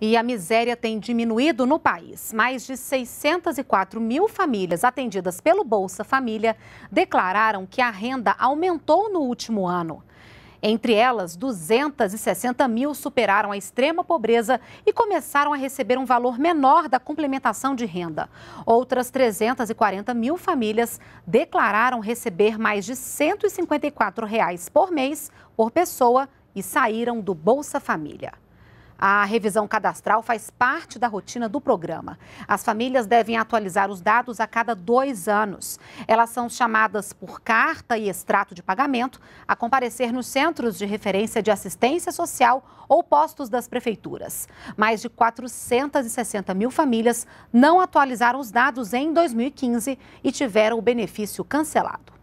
e a miséria tem diminuído no país. Mais de 604 mil famílias atendidas pelo Bolsa Família declararam que a renda aumentou no último ano. Entre elas, 260 mil superaram a extrema pobreza e começaram a receber um valor menor da complementação de renda. Outras 340 mil famílias declararam receber mais de R$ 154 reais por mês por pessoa e saíram do Bolsa Família. A revisão cadastral faz parte da rotina do programa. As famílias devem atualizar os dados a cada dois anos. Elas são chamadas por carta e extrato de pagamento a comparecer nos centros de referência de assistência social ou postos das prefeituras. Mais de 460 mil famílias não atualizaram os dados em 2015 e tiveram o benefício cancelado.